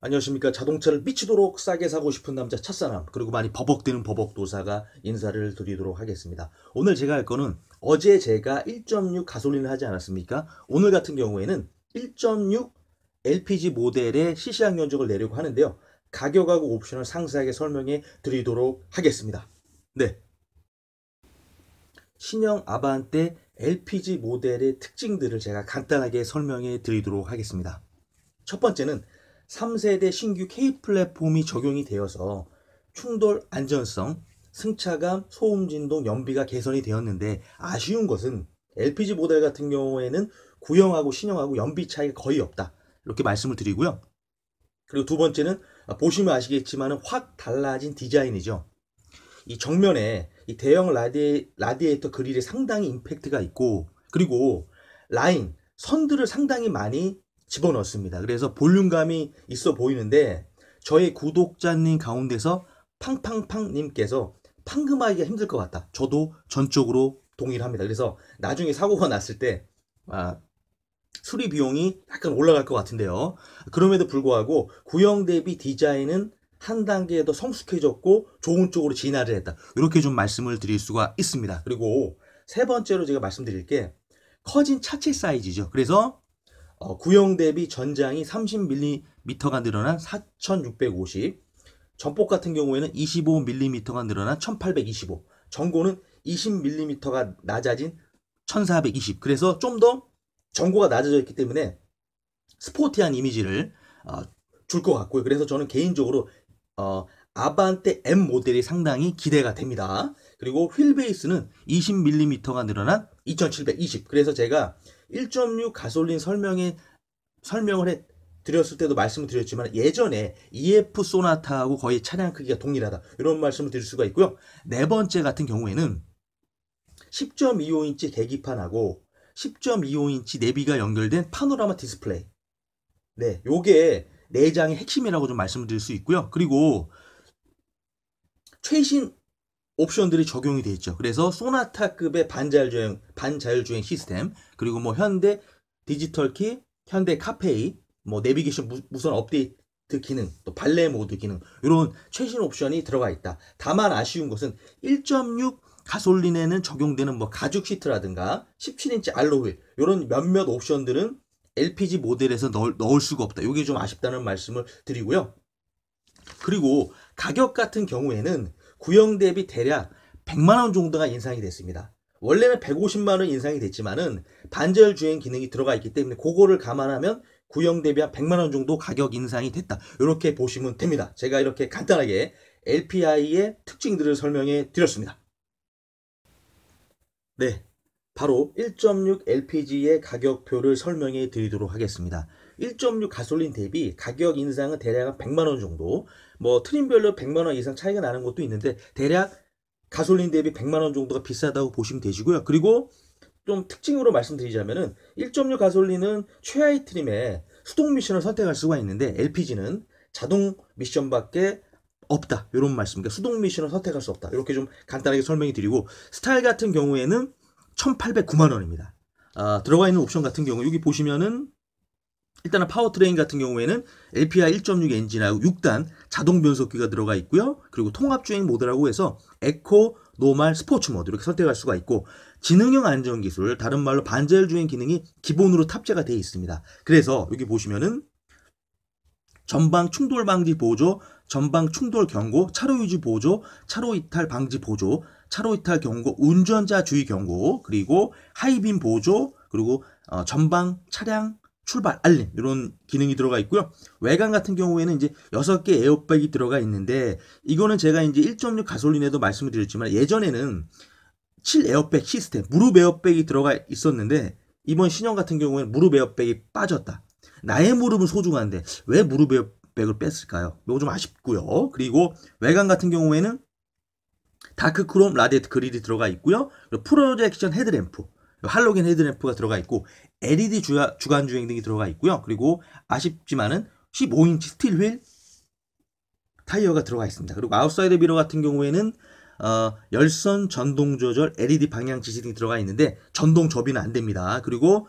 안녕하십니까 자동차를 미치도록 싸게 사고 싶은 남자 찻사람 그리고 많이 버벅대는 버벅도사가 인사를 드리도록 하겠습니다 오늘 제가 할 거는 어제 제가 1.6 가솔린을 하지 않았습니까 오늘 같은 경우에는 1.6 LPG 모델의 시시한 견적을 내려고 하는데요 가격하고 옵션을 상세하게 설명해 드리도록 하겠습니다 네 신형 아반떼 LPG 모델의 특징들을 제가 간단하게 설명해 드리도록 하겠습니다 첫 번째는 3세대 신규 K 플랫폼이 적용이 되어서 충돌 안전성, 승차감, 소음 진동, 연비가 개선이 되었는데 아쉬운 것은 LPG 모델 같은 경우에는 구형하고 신형하고 연비 차이가 거의 없다. 이렇게 말씀을 드리고요. 그리고 두 번째는 아, 보시면 아시겠지만 확 달라진 디자인이죠. 이 정면에 이 대형 라디, 라디에이터 그릴에 상당히 임팩트가 있고 그리고 라인, 선들을 상당히 많이 집어넣었습니다. 그래서 볼륨감이 있어 보이는데 저의 구독자님 가운데서 팡팡팡님께서 판금하기가 힘들 것 같다. 저도 전적으로 동의를 합니다. 그래서 나중에 사고가 났을 때 아, 수리 비용이 약간 올라갈 것 같은데요. 그럼에도 불구하고 구형 대비 디자인은 한 단계 더 성숙해졌고 좋은 쪽으로 진화를 했다. 이렇게 좀 말씀을 드릴 수가 있습니다. 그리고 세 번째로 제가 말씀드릴 게 커진 차체 사이즈죠. 그래서 어, 구형 대비 전장이 30mm가 늘어난 4650, 전폭 같은 경우에는 25mm가 늘어난 1825, 전고는 20mm가 낮아진 1420. 그래서 좀 더 전고가 낮아져 있기 때문에 스포티한 이미지를 어, 줄것 같고요. 그래서 저는 개인적으로 어, 아반떼 M 모델이 상당히 기대가 됩니다. 그리고 휠베이스는 20mm가 늘어난 2720. 그래서 제가 1.6 가솔린 설명에 설명을 해 드렸을 때도 말씀을 드렸지만 예전에 EF 소나타하고 거의 차량 크기가 동일하다 이런 말씀을 드릴 수가 있고요. 네 번째 같은 경우에는 10.25인치 계기판하고 10.25인치 내비가 연결된 파노라마 디스플레이. 네, 요게 내장의 핵심이라고 좀 말씀드릴 수 있고요. 그리고 최신 옵션들이 적용이 돼 있죠. 그래서 소나타급의 반자율주행, 반자율주행 시스템, 그리고 뭐 현대 디지털키, 현대 카페이, 뭐 내비게이션 무, 선 업데이트 기능, 또 발레 모드 기능 이런 최신 옵션이 들어가 있다. 다만 아쉬운 것은 1.6 가솔린에는 적용되는 뭐 가죽 시트라든가 17인치 알로휠 이런 몇몇 옵션들은 LPG 모델에서 넣을, 넣을 수가 없다. 이게 좀 아쉽다는 말씀을 드리고요. 그리고 가격 같은 경우에는 구형 대비 대략 100만 원 정도가 인상이 됐습니다. 원래는 150만 원 인상이 됐지만은 반절 주행 기능이 들어가 있기 때문에 그거를 감안하면 구형 대비 한 100만 원 정도 가격 인상이 됐다. 이렇게 보시면 됩니다. 제가 이렇게 간단하게 LPI의 특징들을 설명해 드렸습니다. 네. 바로 1.6 LPG의 가격표를 설명해 드리도록 하겠습니다. 1.6 가솔린 대비 가격 인상은 대략 100만 원 정도, 뭐 트림별로 100만 원 이상 차이가 나는 것도 있는데 대략 가솔린 대비 100만 원 정도가 비싸다고 보시면 되시고요. 그리고 좀 특징으로 말씀드리자면은 1.6 가솔린은 최하위 트림에 수동 미션을 선택할 수가 있는데 LPG는 자동 미션밖에 없다. 이런 말씀입니다. 그러니까 수동 미션을 선택할 수 없다. 이렇게 좀 간단하게 설명이 드리고 스타일 같은 경우에는 1,809만 원입니다. 아, 들어가 있는 옵션 같은 경우 여기 보시면은 일단은 파워트레인 같은 경우에는 LPI 1.6 엔진하고 6단 자동 변속기가 들어가 있고요. 그리고 통합주행 모드라고 해서 에코, 노멀 스포츠 모드 이렇게 선택할 수가 있고 지능형 안전기술, 다른 말로 반자율 주행 기능이 기본으로 탑재가 되어 있습니다. 그래서 여기 보시면은 전방 충돌 방지 보조, 전방 충돌 경고, 차로 유지 보조, 차로 이탈 방지 보조, 차로 이탈 경고, 운전자 주의 경고, 그리고 하이빔 보조, 그리고 어, 전방 차량 출발 알림 이런 기능이 들어가 있고요. 외관 같은 경우에는 이제 6개 에어백이 들어가 있는데 이거는 제가 이제 1.6 가솔린에도 말씀을 드렸지만 예전에는 7 에어백 시스템 무릎 에어백이 들어가 있었는데 이번 신형 같은 경우에는 무릎 에어백이 빠졌다. 나의 무릎은 소중한데 왜 무릎 에어백을 뺐을까요? 이거 좀 아쉽고요. 그리고 외관 같은 경우에는 다크 크롬 라데트 디 그릴이 들어가 있고요. 프로젝션 헤드램프 할로겐 헤드램프가 들어가 있고 LED 주야, 주간 주행 등이 들어가 있고요. 그리고 아쉽지만은 15인치 스틸휠 타이어가 들어가 있습니다. 그리고 아웃사이드 미러 같은 경우에는 어, 열선 전동 조절 LED 방향 지시 등이 들어가 있는데 전동 접이는 안 됩니다. 그리고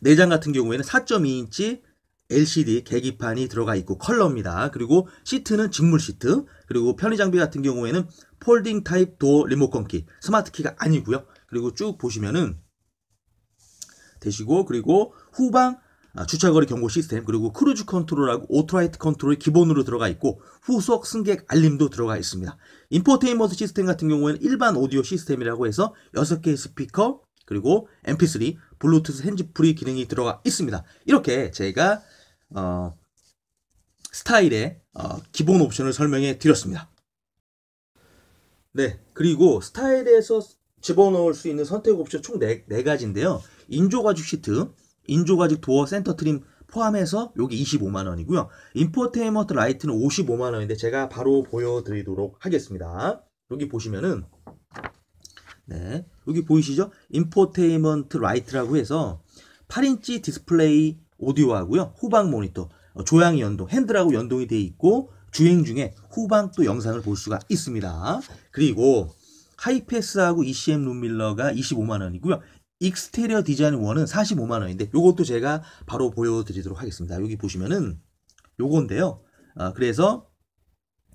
내장 같은 경우에는 4.2인치 LCD 계기판이 들어가 있고 컬러입니다. 그리고 시트는 직물 시트. 그리고 편의 장비 같은 경우에는 폴딩 타입 도어 리모컨 키, 스마트 키가 아니고요. 그리고 쭉 보시면은 되시고 그리고 후방 아, 주차거리 경고 시스템 그리고 크루즈 컨트롤하고 오토라이트 컨트롤이 기본으로 들어가 있고 후속 승객 알림도 들어가 있습니다. 인포테인먼트 시스템 같은 경우에는 일반 오디오 시스템이라고 해서 6개의 스피커 그리고 MP3 블루투스 핸즈프리 기능이 들어가 있습니다. 이렇게 제가 어, 스타일의 어, 기본 옵션을 설명해 드렸습니다. 네, 그리고 스타일에서 집어넣을 수 있는 선택 옵션 총 4, 4가지인데요. 인조가죽 시트, 인조가죽 도어 센터 트림 포함해서 여기 25만원이고요. 인포테인먼트 라이트는 55만원인데 제가 바로 보여드리도록 하겠습니다. 여기 보시면은 네, 여기 보이시죠? 인포테인먼트 라이트라고 해서 8인치 디스플레이 오디오 하고요. 후방 모니터, 어, 조향이 연동, 핸들하고 연동이 되어 있고 주행 중에 후방 또 영상을 볼 수가 있습니다. 그리고 하이패스하고 ECM 룸밀러가 25만 원이고요. 익스테리어 디자인 1은 45만 원인데 요것도 제가 바로 보여드리도록 하겠습니다. 여기 보시면은 요건데요. 아, 그래서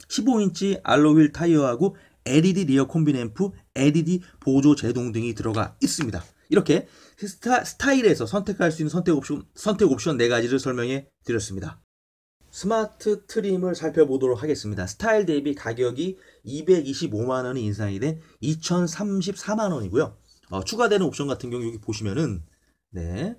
15인치 알로휠 타이어하고 LED 리어 콤비램프, LED 보조 제동 등이 들어가 있습니다. 이렇게 스타, 스타일에서 선택할 수 있는 선택 옵션, 선택 옵션 4가지를 설명해 드렸습니다. 스마트 트림을 살펴보도록 하겠습니다. 스타일 대비 가격이 225만원이 인상이 된 2034만원이고요. 어, 추가되는 옵션 같은 경우 여기 보시면은 네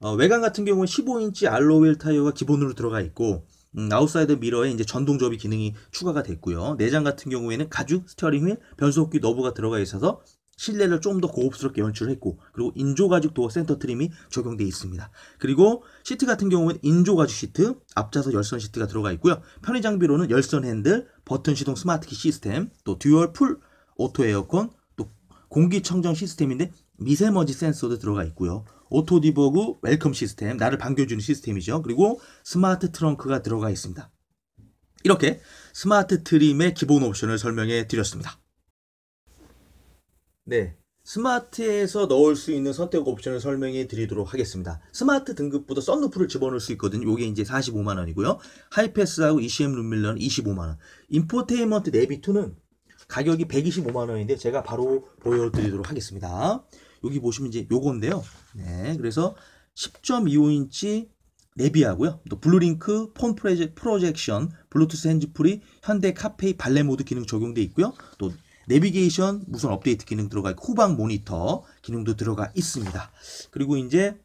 어, 외관 같은 경우는 15인치 알로휠 타이어가 기본으로 들어가 있고 음, 아웃사이드 미러에 이제 전동 접이 기능이 추가가 됐고요. 내장 같은 경우에는 가죽 스티어링 휠, 변속기 너브가 들어가 있어서 실내를 좀 더 고급스럽게 연출했고 그리고 인조가죽 도어 센터 트림이 적용되어 있습니다. 그리고 시트 같은 경우는 인조가죽 시트, 앞좌석 열선 시트가 들어가 있고요. 편의 장비로는 열선 핸들, 버튼 시동 스마트키 시스템, 또 듀얼 풀 오토 에어컨, 또 공기청정 시스템인데 미세먼지 센서도 들어가 있고요. 오토 디버그 웰컴 시스템, 나를 반겨주는 시스템이죠. 그리고 스마트 트렁크가 들어가 있습니다. 이렇게 스마트 트림의 기본 옵션을 설명해 드렸습니다. 네, 스마트에서 넣을 수 있는 선택 옵션을 설명해 드리도록 하겠습니다. 스마트 등급보다 썬루프를 집어넣을 수 있거든요. 이게 이제 45만 원이고요. 하이패스하고 ECM 룸밀러는 25만 원. 인포테인먼트 내비2는 가격이 125만 원인데 제가 바로 보여드리도록 하겠습니다. 여기 보시면 이제 요건데요. 네, 그래서 10.25인치 내비하고요. 또 블루링크, 폰 프로젝, 션 블루투스 핸즈프리, 현대 카페이 발레 모드 기능 적용되어 있고요. 또 내비게이션 무선 업데이트 기능 들어가 있고 후방 모니터 기능도 들어가 있습니다. 그리고 이제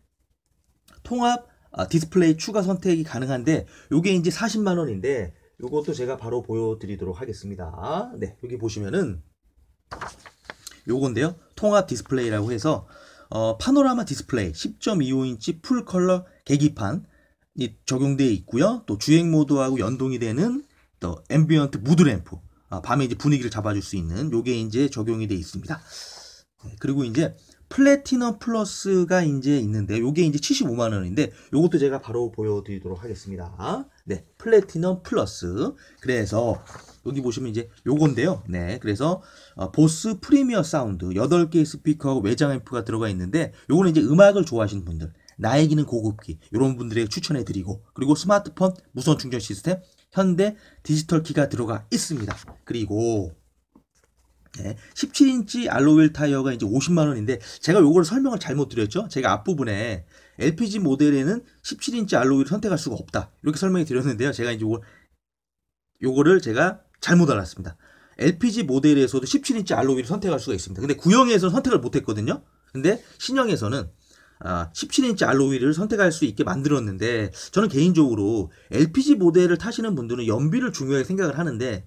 통합 아, 디스플레이 추가 선택이 가능한데 이게 이제 40만 원인데 이것도 제가 바로 보여드리도록 하겠습니다. 네, 여기 보시면은 요건데요. 통합 디스플레이라고 해서 어, 파노라마 디스플레이 10.25인치 풀컬러 계기판이 적용되어 있고요. 또 주행 모드하고 연동이 되는 또 앰비언트 무드 램프 어, 밤에 이제 분위기를 잡아줄 수 있는 요게 이제 적용이 돼 있습니다. 네, 그리고 이제 플래티넘 플러스가 이제 있는데 요게 이제 75만 원인데 요것도 제가 바로 보여드리도록 하겠습니다. 네, 플래티넘 플러스. 그래서 여기 보시면 이제 요건데요. 네, 그래서 어, 보스 프리미어 사운드 8개의 스피커 외장 앰프가 들어가 있는데 요거는 이제 음악을 좋아하시는 분들 나에게는 고급기 이런 분들에게 추천해드리고 그리고 스마트폰 무선 충전 시스템 현대 디지털 키가 들어가 있습니다. 그리고 네, 예, 17인치 알로휠 타이어가 이제 50만 원인데 제가 요를 설명을 잘못 드렸죠. 제가 앞부분에 LPG 모델에는 17인치 알로휠을 선택할 수가 없다. 이렇게 설명해 드렸는데요. 제가 이제 요걸 요거를 제가 잘못 알았습니다. LPG 모델에서도 17인치 알로휠을 선택할 수가 있습니다. 근데 구형에서는 선택을 못 했거든요. 근데 신형에서는 17인치 아, 알로이를 선택할 수 있게 만들었는데 저는 개인적으로 LPG 모델을 타시는 분들은 연비를 중요하게 생각을 하는데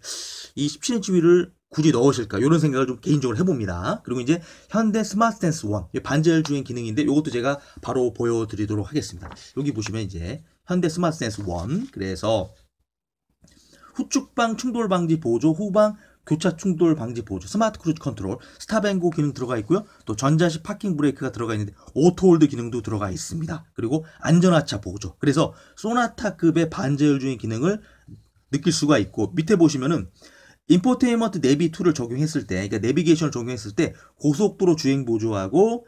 이 17인치 위를 굳이 넣으실까 이런 생각을 좀 개인적으로 해봅니다 그리고 이제 현대 스마트 댄스1 반절 주행 기능인데 이것도 제가 바로 보여드리도록 하겠습니다 여기 보시면 이제 현대 스마트 댄스1 그래서 후축방 충돌 방지 보조 후방 교차 충돌 방지 보조, 스마트 크루즈 컨트롤, 스탑앤고 기능 들어가 있고요. 또 전자식 파킹 브레이크가 들어가 있는데 오토홀드 기능도 들어가 있습니다. 그리고 안전하차 보조. 그래서 소나타급의 반자율 중행 기능을 느낄 수가 있고 밑에 보시면은 인포테인먼트 내비 툴을 적용했을 때, 그러니까 내비게이션을 적용했을 때 고속도로 주행 보조하고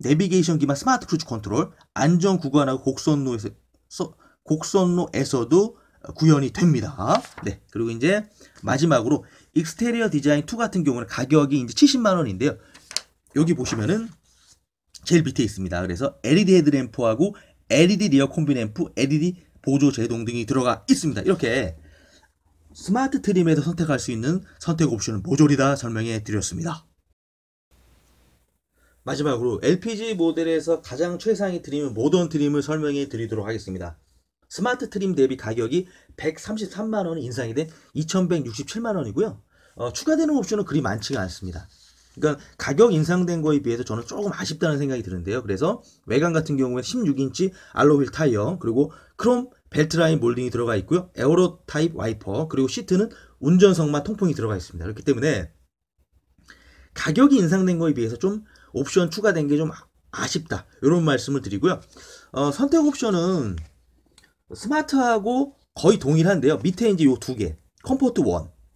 내비게이션 기반 스마트 크루즈 컨트롤, 안전 구간하고 곡선로에서 곡선로에서도 구현이 됩니다. 네. 그리고 이제 마지막으로 익스테리어 디자인 2 같은 경우는 가격이 이제 70만 원인데요. 여기 보시면은 제일 밑에 있습니다. 그래서 LED 헤드램프하고 LED 리어 콤비램프, LED 보조 제동 등이 들어가 있습니다. 이렇게 스마트 트림에서 선택할 수 있는 선택 옵션은 모조리 다 설명해 드렸습니다. 마지막으로 LPG 모델에서 가장 최상위 트림은 모던 트림을 설명해 드리도록 하겠습니다. 스마트 트림 대비 가격이 133만원 인상이 된 2167만원이고요. 어, 추가되는 옵션은 그리 많지가 않습니다. 그러니까 가격 인상된 거에 비해서 저는 조금 아쉽다는 생각이 드는데요. 그래서 외관 같은 경우에 16인치 알로휠 타이어 그리고 크롬 벨트라인 몰딩이 들어가 있고요. 에어로 타입 와이퍼 그리고 시트는 운전석만 통풍이 들어가 있습니다. 그렇기 때문에 가격이 인상된 거에 비해서 좀 옵션 추가된 게 좀 아쉽다 이런 말씀을 드리고요. 어, 선택 옵션은 스마트하고 거의 동일한데요. 밑에 이제 요 두 개. 컴포트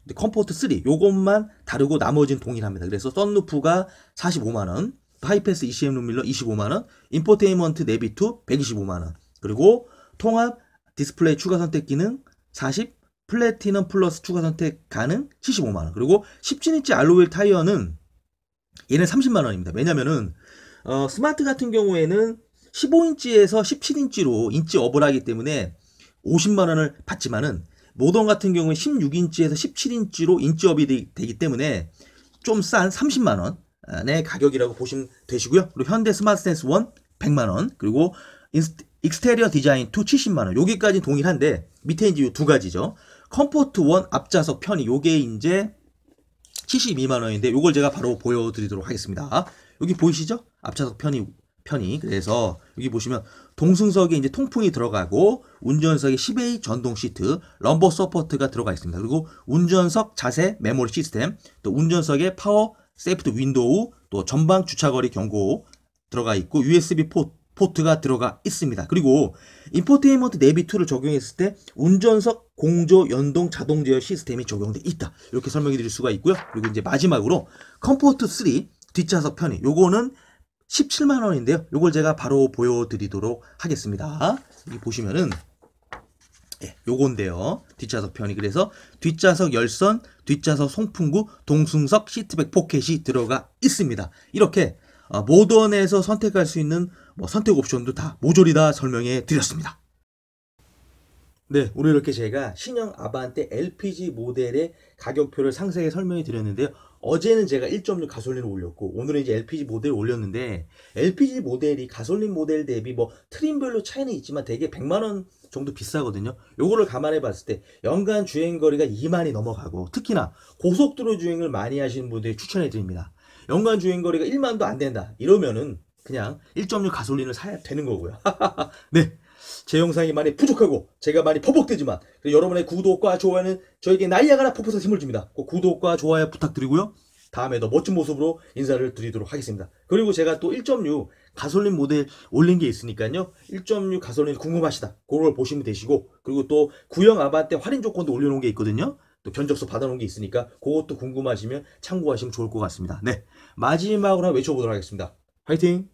1, 컴포트 3 요것만 다르고 나머지는 동일합니다. 그래서 썬루프가 45만 원, 하이패스 ECM 룸밀러 25만 원, 인포테인먼트 내비투 125만 원. 그리고 통합 디스플레이 추가 선택 기능 40, 플래티넘 플러스 추가 선택 가능 75만 원. 그리고 17인치 알로일 타이어는 얘는 30만 원입니다. 왜냐면은 어, 스마트 같은 경우에는 15인치에서 17인치로 인치 업을 하기 때문에 50만 원을 받지만은 모던 같은 경우는 16인치에서 17인치로 인치 업이 되, 기 때문에 좀 싼 30만 원의 가격이라고 보시면 되시고요. 그리고 현대 스마트 센스 1 100만 원 그리고 인스테, 익스테리어 디자인 2 70만 원. 여기까지 동일한데 밑에 이제 두 가지죠. 컴포트 1 앞좌석 편이 요게 이제 72만 원인데 요걸 제가 바로 보여드리도록 하겠습니다. 여기 보이시죠? 앞좌석 편이 편이 그래서 여기 보시면 동승석에 이제 통풍이 들어가고 운전석에 10A 전동 시트, 럼버 서포트가 들어가 있습니다. 그리고 운전석 자세 메모리 시스템, 또 운전석에 파워 세이프트 윈도우, 또 전방 주차거리 경고 들어가 있고 USB 포트 가 들어가 있습니다. 그리고 인포테인먼트 내비 2를 적용했을 때 운전석 공조 연동 자동 제어 시스템이 적용돼 있다. 이렇게 설명해 드릴 수가 있고요. 그리고 이제 마지막으로 컴포트 3 뒷좌석 편의 요거는 17만 원인데요. 이걸 제가 바로 보여드리도록 하겠습니다. 여기 아. 보시면은 예, 요건데요. 뒷좌석 편이 그래서 뒷좌석 열선, 뒷좌석 송풍구, 동승석 시트백 포켓이 들어가 있습니다. 이렇게 어, 모던에서 선택할 수 있는 뭐 선택 옵션도 다 모조리 다 설명해 드렸습니다. 네, 오늘 이렇게 제가 신형 아반떼 LPG 모델의 가격표를 상세히 설명해 드렸는데요. 어제는 제가 1.6 가솔린을 올렸고 오늘은 이제 LPG 모델을 올렸는데 LPG 모델이 가솔린 모델 대비 뭐 트림별로 차이는 있지만 대개 100만원 정도 비싸거든요 요거를 감안해 봤을 때 연간 주행거리가 2만이 넘어가고 특히나 고속도로 주행을 많이 하시는 분들 추천해 드립니다 연간 주행거리가 1만도 안 된다 이러면은 그냥 1.6 가솔린을 사야 되는 거고요 네제 영상이 많이 부족하고 제가 많이 퍼벅대지만 여러분의 구독과 좋아요는 저에게 나이야가라 폭포에서 힘을 줍니다. 구독과 좋아요 부탁드리고요. 다음에 더 멋진 모습으로 인사를 드리도록 하겠습니다. 그리고 제가 또 1.6 가솔린 모델 올린 게 있으니까요. 1.6 가솔린 궁금하시다. 그걸 보시면 되시고 그리고 또 구형 아반떼 할인 조건도 올려놓은 게 있거든요. 또 견적서 받아놓은 게 있으니까 그것도 궁금하시면 참고하시면 좋을 것 같습니다. 네 마지막으로 외쳐보도록 하겠습니다. 화이팅!